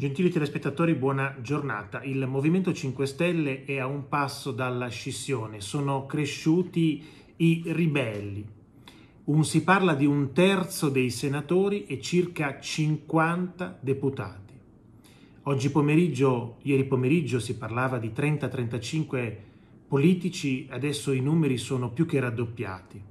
Gentili telespettatori, buona giornata. Il Movimento 5 Stelle è a un passo dalla scissione. Sono cresciuti i ribelli. Un, si parla di un terzo dei senatori e circa 50 deputati. Oggi pomeriggio, ieri pomeriggio si parlava di 30-35 politici, adesso i numeri sono più che raddoppiati.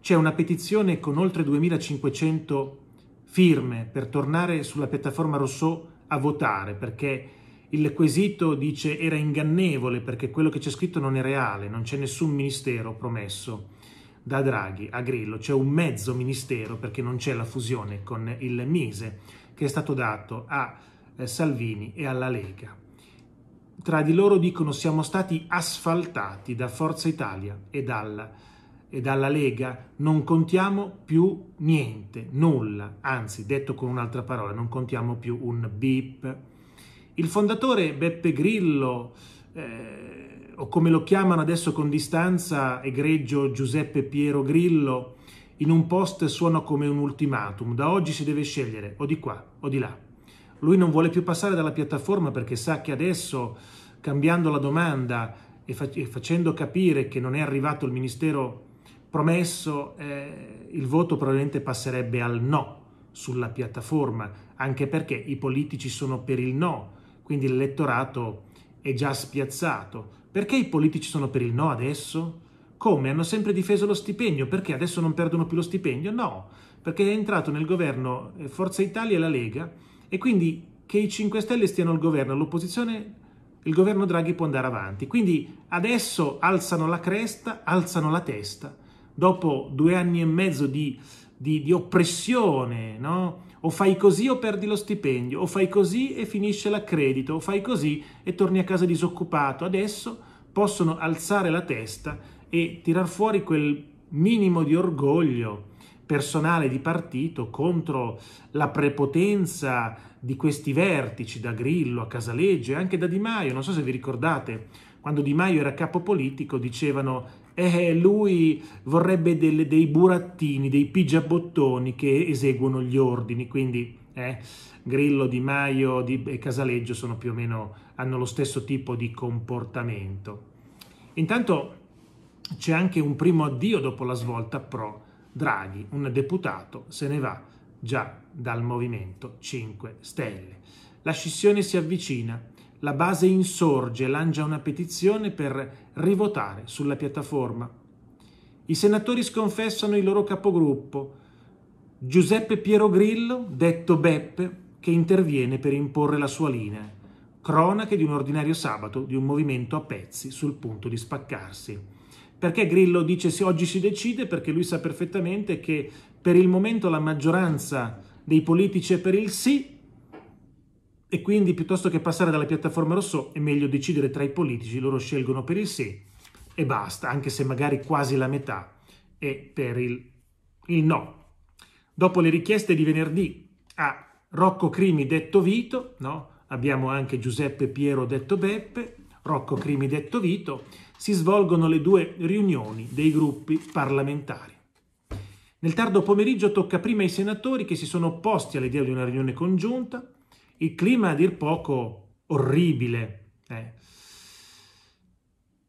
C'è una petizione con oltre 2500 firme per tornare sulla piattaforma Rousseau a votare perché il quesito dice era ingannevole perché quello che c'è scritto non è reale, non c'è nessun ministero promesso da Draghi a Grillo, c'è un mezzo ministero perché non c'è la fusione con il Mise che è stato dato a eh, Salvini e alla Lega. Tra di loro dicono siamo stati asfaltati da Forza Italia e dalla e dalla Lega non contiamo più niente, nulla, anzi detto con un'altra parola, non contiamo più un bip. Il fondatore Beppe Grillo, eh, o come lo chiamano adesso con distanza, egregio Giuseppe Piero Grillo, in un post suona come un ultimatum, da oggi si deve scegliere o di qua o di là. Lui non vuole più passare dalla piattaforma perché sa che adesso, cambiando la domanda e, fac e facendo capire che non è arrivato il Ministero promesso, eh, il voto probabilmente passerebbe al no sulla piattaforma, anche perché i politici sono per il no, quindi l'elettorato è già spiazzato. Perché i politici sono per il no adesso? Come? Hanno sempre difeso lo stipendio, perché adesso non perdono più lo stipendio? No, perché è entrato nel governo eh, Forza Italia e la Lega e quindi che i 5 Stelle stiano al governo, l'opposizione il governo Draghi può andare avanti. Quindi adesso alzano la cresta, alzano la testa dopo due anni e mezzo di, di, di oppressione, no? o fai così o perdi lo stipendio, o fai così e finisce l'accredito, o fai così e torni a casa disoccupato. Adesso possono alzare la testa e tirar fuori quel minimo di orgoglio personale di partito contro la prepotenza di questi vertici, da Grillo a Casaleggio e anche da Di Maio. Non so se vi ricordate, quando Di Maio era capo politico dicevano eh, lui vorrebbe delle, dei burattini, dei pigiabottoni che eseguono gli ordini, quindi eh, Grillo, Di Maio di, e Casaleggio sono più o meno, hanno lo stesso tipo di comportamento. Intanto c'è anche un primo addio dopo la svolta pro Draghi, un deputato se ne va già dal Movimento 5 Stelle. La scissione si avvicina, la base insorge, lancia una petizione per rivotare sulla piattaforma. I senatori sconfessano il loro capogruppo, Giuseppe Piero Grillo, detto Beppe, che interviene per imporre la sua linea. Cronache di un ordinario sabato di un movimento a pezzi sul punto di spaccarsi. Perché Grillo dice sì, oggi si decide? Perché lui sa perfettamente che per il momento la maggioranza dei politici è per il sì, e quindi piuttosto che passare dalla piattaforma rosso è meglio decidere tra i politici, loro scelgono per il sì e basta, anche se magari quasi la metà è per il, il no. Dopo le richieste di venerdì a Rocco Crimi detto Vito, no? abbiamo anche Giuseppe Piero detto Beppe, Rocco Crimi detto Vito, si svolgono le due riunioni dei gruppi parlamentari. Nel tardo pomeriggio tocca prima ai senatori che si sono opposti all'idea di una riunione congiunta, il clima a dir poco orribile. Eh.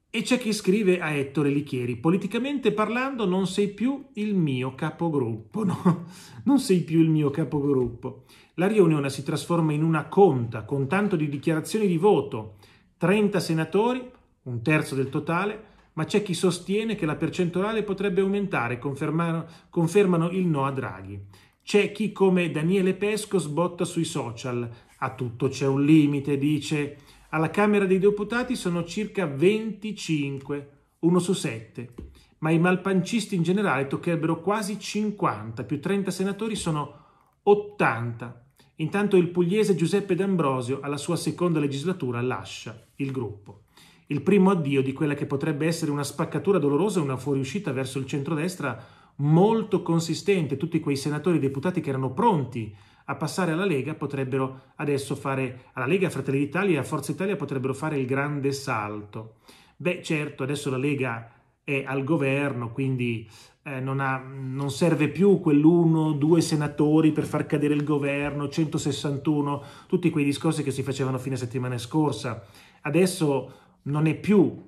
E c'è chi scrive a Ettore Lichieri, politicamente parlando non sei più il mio capogruppo, no? Non sei più il mio capogruppo. La riunione si trasforma in una conta con tanto di dichiarazioni di voto, 30 senatori, un terzo del totale, ma c'è chi sostiene che la percentuale potrebbe aumentare, confermano, confermano il no a Draghi. C'è chi come Daniele Pesco sbotta sui social. A tutto c'è un limite, dice. Alla Camera dei Deputati sono circa 25, uno su 7. Ma i malpancisti in generale toccherebbero quasi 50, più 30 senatori sono 80. Intanto il pugliese Giuseppe D'Ambrosio alla sua seconda legislatura lascia il gruppo. Il primo addio di quella che potrebbe essere una spaccatura dolorosa e una fuoriuscita verso il centrodestra molto consistente, tutti quei senatori e deputati che erano pronti a passare alla Lega potrebbero adesso fare, alla Lega, Fratelli d'Italia e a Forza Italia potrebbero fare il grande salto. Beh certo, adesso la Lega è al governo, quindi eh, non, ha, non, serve più quell'uno, due senatori per far cadere il governo, 161, tutti quei discorsi che si facevano fine settimana scorsa. Adesso non è più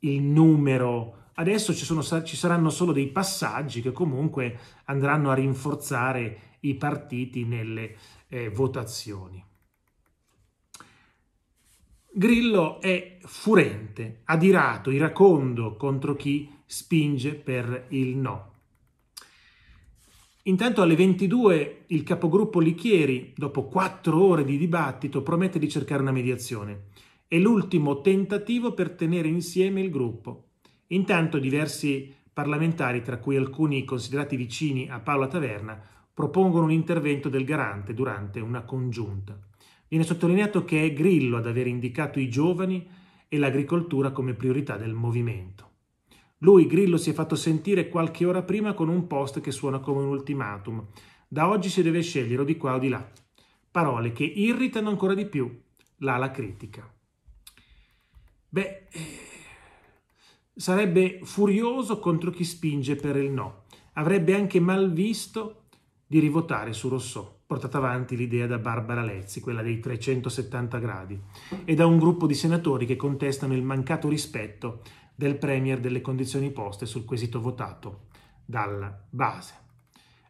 il numero Adesso ci, sono, ci, saranno solo dei passaggi che comunque andranno a rinforzare i partiti nelle eh, votazioni. Grillo è furente, adirato, iracondo contro chi spinge per il no. Intanto alle 22 il capogruppo Lichieri, dopo quattro ore di dibattito, promette di cercare una mediazione. È l'ultimo tentativo per tenere insieme il gruppo. Intanto diversi parlamentari, tra cui alcuni considerati vicini a Paola Taverna, propongono un intervento del garante durante una congiunta. Viene sottolineato che è Grillo ad aver indicato i giovani e l'agricoltura come priorità del movimento. Lui, Grillo, si è fatto sentire qualche ora prima con un post che suona come un ultimatum. Da oggi si deve scegliere o di qua o di là. Parole che irritano ancora di più l'ala critica. Beh, eh, Sarebbe furioso contro chi spinge per il no. Avrebbe anche mal visto di rivotare su Rousseau, portata avanti l'idea da Barbara Lezzi, quella dei 370 gradi, e da un gruppo di senatori che contestano il mancato rispetto del Premier delle condizioni poste sul quesito votato dalla base.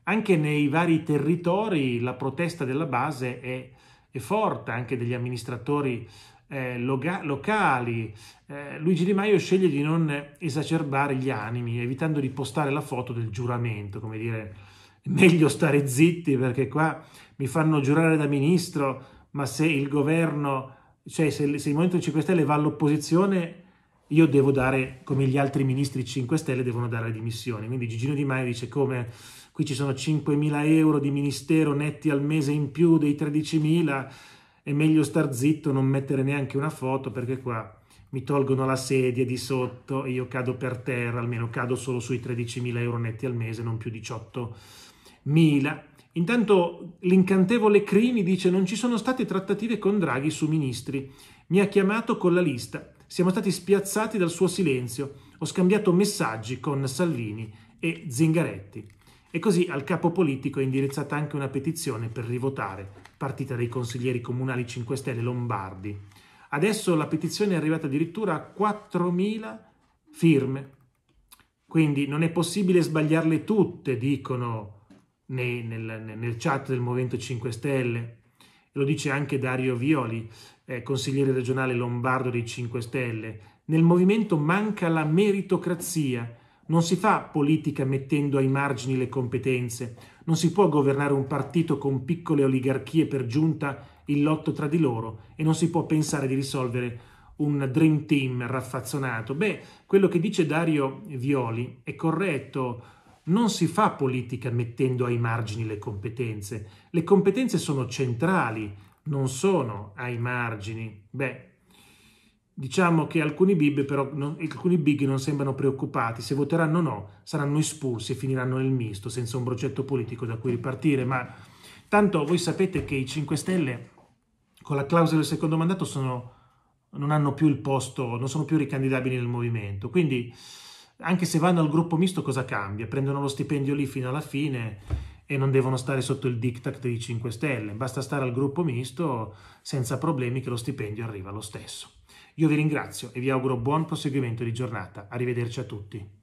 Anche nei vari territori la protesta della base è, è forte, anche degli amministratori eh, loga- locali. Eh, Luigi Di Maio sceglie di non esacerbare gli animi, evitando di postare la foto del giuramento, come dire, meglio stare zitti perché qua mi fanno giurare da ministro, ma se il governo, cioè se, se il Movimento 5 Stelle va all'opposizione, io devo dare, come gli altri ministri 5 Stelle devono dare le dimissioni. Quindi Gigino Di Maio dice come qui ci sono 5.000 euro di ministero netti al mese in più dei 13.000 è meglio star zitto, non mettere neanche una foto perché qua mi tolgono la sedia di sotto e io cado per terra, almeno cado solo sui 13.000 euro netti al mese, non più 18.000. Intanto l'incantevole Crimi dice non ci sono state trattative con Draghi su ministri, mi ha chiamato con la lista, siamo stati spiazzati dal suo silenzio, ho scambiato messaggi con Salvini e Zingaretti. E così al capo politico è indirizzata anche una petizione per rivotare, partita dai consiglieri comunali 5 Stelle lombardi. Adesso la petizione è arrivata addirittura a 4.000 firme. Quindi non è possibile sbagliarle tutte, dicono nei, nel, nel, chat del Movimento 5 Stelle. Lo dice anche Dario Violi, eh, consigliere regionale lombardo dei 5 Stelle. Nel movimento manca la meritocrazia non si fa politica mettendo ai margini le competenze, non si può governare un partito con piccole oligarchie per giunta in lotto tra di loro e non si può pensare di risolvere un dream team raffazzonato. Beh, quello che dice Dario Violi è corretto. Non si fa politica mettendo ai margini le competenze. Le competenze sono centrali, non sono ai margini. Beh, Diciamo che alcuni big, però, no, alcuni big non sembrano preoccupati, se voteranno no saranno espulsi e finiranno nel misto senza un progetto politico da cui ripartire, ma tanto voi sapete che i 5 Stelle con la clausola del secondo mandato sono, non hanno più il posto, non sono più ricandidabili nel movimento, quindi anche se vanno al gruppo misto cosa cambia? Prendono lo stipendio lì fino alla fine e non devono stare sotto il diktat dei 5 Stelle, basta stare al gruppo misto senza problemi che lo stipendio arriva lo stesso. Io vi ringrazio e vi auguro buon proseguimento di giornata. Arrivederci a tutti.